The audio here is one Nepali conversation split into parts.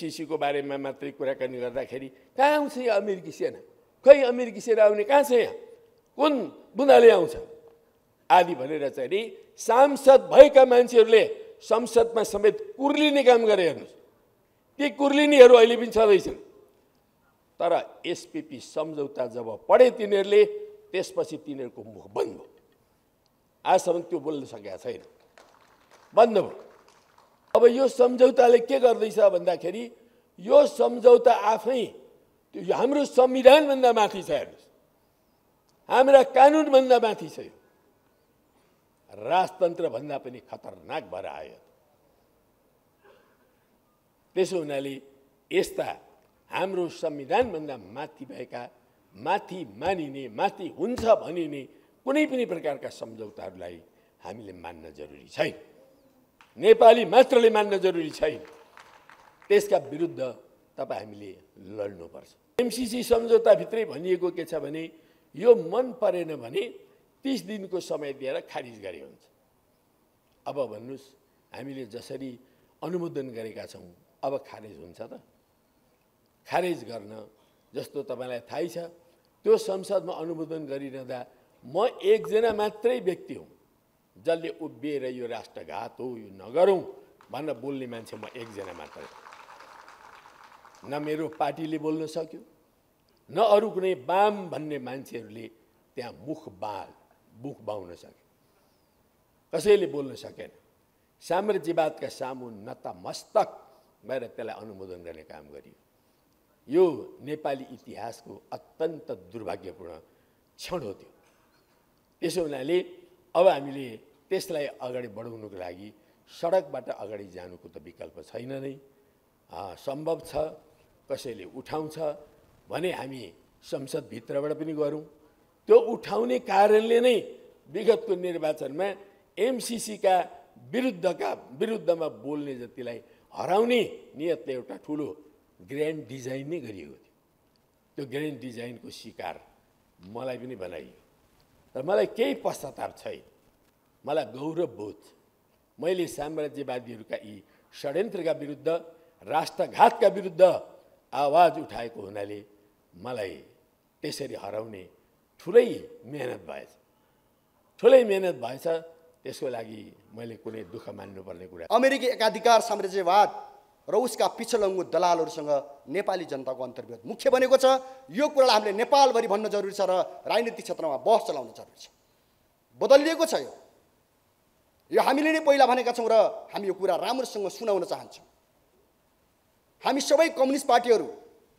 सिसीको बारेमा मात्रै कुराकानी गर्दाखेरि कहाँ आउँछ यो अमेरिकी सेना खै अमेरिकी सेना आउने कहाँ छ यहाँ कुन बुनाले आउँछ आदि भनेर चाहिँ सांसद भएका मान्छेहरूले संसदमा समेत कुर्लिने काम गरे हेर्नुहोस् ती कुर्लिनीहरू अहिले पनि छँदैछन् तर एसपिपी सम्झौता जब पढे तिनीहरूले त्यसपछि तिनीहरूको मुख बन्द भयो आजसम्म त्यो बोल्न सकेका छैन बन्द भयो अब यो सम्झौताले के गर्दैछ भन्दाखेरि यो सम्झौता आफै हाम्रो संविधानभन्दा माथि छ हेर्नुहोस् हाम्रा कानुनभन्दा माथि छ राजतन्त्रभन्दा पनि खतरनाक भएर आयो त्यसो हुनाले यस्ता हाम्रो संविधानभन्दा माथि भएका माथि मानिने माथि हुन्छ भनिने कुनै पनि प्रकारका सम्झौताहरूलाई हामीले मान्न जरुरी छैन नेपाली मात्रले मान्न जरुरी छैन त्यसका विरुद्ध तपाईँ हामीले लड्नुपर्छ एमसिसी सम्झौताभित्रै भनिएको के छ भने यो मन परेन भने तिस दिनको समय दिएर खारिज गरे हुन्छ अब भन्नुहोस् हामीले जसरी अनुमोदन गरेका छौँ अब खारेज हुन्छ त खारेज गर्न जस्तो तपाईँलाई थाहै छ त्यो संसदमा अनुमोदन गरिरहँदा म एकजना मात्रै व्यक्ति हुँ जसले उभिएर यो राष्ट्रघात हो यो नगरौँ भनेर बोल्ने मान्छे म एकजना मात्रै न मेरो पार्टीले बोल्न सक्यो न अरू कुनै बाम भन्ने मान्छेहरूले त्यहाँ मुख बा मुख बाउन सक्यो कसैले बोल्न सकेन साम्राज्यवादका सामु नतमस्तक भएर त्यसलाई अनुमोदन गर्ने काम गरियो यो नेपाली इतिहासको अत्यन्त दुर्भाग्यपूर्ण क्षण हो त्यो त्यसो हुनाले अब हामीले त्यसलाई अगाडि बढाउनुको लागि सडकबाट अगाडि जानुको त विकल्प छैन नै सम्भव छ कसैले उठाउँछ भने हामी संसदभित्रबाट पनि गरौँ त्यो उठाउने कारणले नै विगतको निर्वाचनमा एमसिसीका विरुद्धका विरुद्धमा बोल्ने जतिलाई हराउने नियतले एउटा ठुलो ग्रान्ड डिजाइन नै गरिएको थियो त्यो ग्रान्ड डिजाइनको शिकार मलाई पनि बनाइयो र मलाई केही पश्चाताप छैन मलाई गौरव बोध मैले साम्राज्यवादीहरूका यी षड्यन्त्रका विरुद्ध राष्ट्रघातका विरुद्ध आवाज उठाएको हुनाले मलाई त्यसरी हराउने ठुलै मेहनत भएछ ठुलै मेहनत भएछ त्यसको लागि मैले कुनै दुःख मान्नुपर्ने कुरा अमेरिकी एकाधिकार साम्राज्यवाद र उसका पिछलङ्गु दलालहरूसँग नेपाली जनताको अन्तर्गत मुख्य बनेको छ यो कुरालाई हामीले नेपालभरि भन्न जरुरी छ र राजनीतिक क्षेत्रमा बहस चलाउन जरुरी छ बदलिएको छ यो यो हामीले नै पहिला भनेका छौँ र हामी यो कुरा राम्रोसँग सुनाउन चाहन्छौँ हामी सबै कम्युनिस्ट पार्टीहरू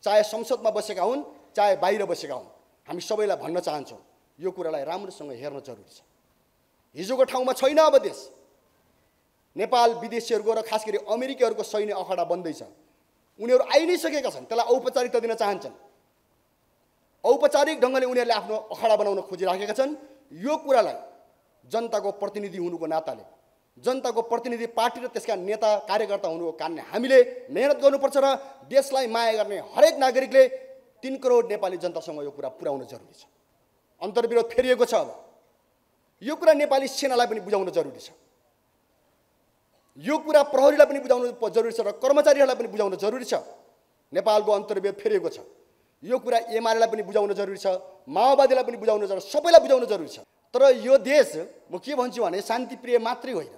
चाहे संसदमा बसेका हुन् चाहे बाहिर बसेका हुन् हामी सबैलाई भन्न चाहन्छौँ यो कुरालाई राम्रोसँग हेर्न जरुरी छ हिजोको ठाउँमा छैन अब देश नेपाल विदेशीहरूको र खास गरी अमेरिकीहरूको सैन्य अखाडा बन्दैछ उनीहरू आइ नै सकेका छन् त्यसलाई औपचारिकता दिन चाहन्छन् औपचारिक ढङ्गले उनीहरूले आफ्नो अखाडा बनाउन खोजिराखेका छन् यो कुरालाई जनताको प्रतिनिधि हुनुको नाताले जनताको प्रतिनिधि पार्टी र त्यसका नेता कार्यकर्ता हुनुको कारणले हामीले मेहनत गर्नुपर्छ र देशलाई माया गर्ने हरेक नागरिकले तिन करोड नेपाली जनतासँग यो कुरा पुर्याउन जरुरी छ अन्तर्विरोध फेरिएको छ अब यो कुरा नेपाली सेनालाई पनि बुझाउन जरुरी छ यो कुरा प्रहरीलाई पनि बुझाउनु जरुरी छ र कर्मचारीहरूलाई पनि बुझाउन जरुरी छ नेपालको अन्तर्विरोध फेरिएको छ यो कुरा एमालेलाई पनि बुझाउन जरुरी छ माओवादीलाई पनि बुझाउन जरुरी सबैलाई बुझाउन जरुरी छ तर यो देश म के भन्छु भने शान्तिप्रिय मात्रै होइन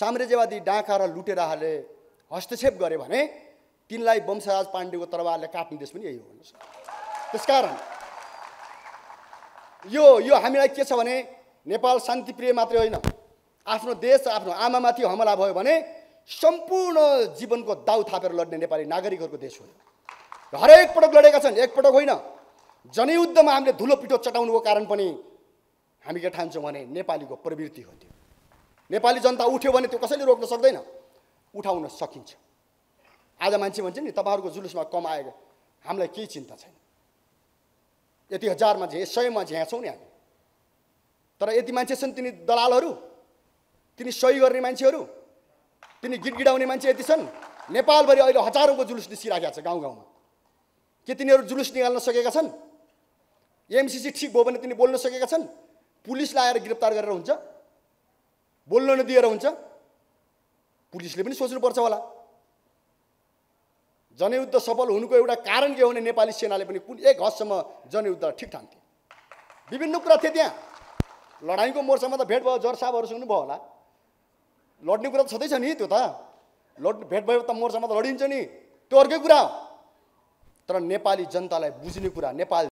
साम्राज्यवादी डाँका र लुटेराहरूले हस्तक्षेप गरे भने तिनलाई वंशराज पाण्डेको तरवारले काट्ने देश पनि यही हो भन्नुहोस् त्यसकारण यो यो हामीलाई के छ भने नेपाल शान्तिप्रिय मात्रै होइन आफ्नो देश आफ्नो आमामाथि हमला भयो भने सम्पूर्ण जीवनको दाउ थापेर लड्ने नेपाली नागरिकहरूको देश हो हरेक पटक लडेका छन् एकपटक होइन जनयुद्धमा हामीले धुलो पिठो चटाउनुको कारण पनि हामी के ठान्छौँ भने नेपालीको प्रवृत्ति हो त्यो नेपाली जनता उठ्यो भने त्यो कसैले रोक्न सक्दैन उठाउन सकिन्छ आज मान्छे भन्छ नि तपाईँहरूको जुलुसमा कम आएको हामीलाई केही चिन्ता छैन यति हजारमा झे सयमा झ्याछौँ नि हामी तर यति मान्छे छन् तिनी दलालहरू तिनी सही गर्ने मान्छेहरू तिनी गिट गिडाउने मान्छे यति छन् नेपालभरि अहिले हजारौँको जुलुस निस्किराखेको छ गाउँ गाउँमा के तिनीहरू जुलुस निकाल्न सकेका छन् एमसिसी ठिक भयो भने तिनी बोल्न सकेका छन् पुलिस लाएर गिरफ्तार गरेर हुन्छ बोल्न नदिएर हुन्छ पुलिसले पनि सोच्नुपर्छ होला जनयुद्ध सफल हुनुको एउटा कारण के हो भने नेपाली सेनाले पनि कुन एक हदसम्म जनयुद्ध ठिक ठान्थे विभिन्न कुरा थिए त्यहाँ लडाइँको मोर्चामा त भेट भयो जर साहबहरूसँग भयो होला लड्ने कुरा त छँदैछ नि त्यो त लड् भेट भयो त मोर्चामा त लडिन्छ नि त्यो अर्कै कुरा हो तर नेपाली जनतालाई बुझ्ने कुरा नेपाल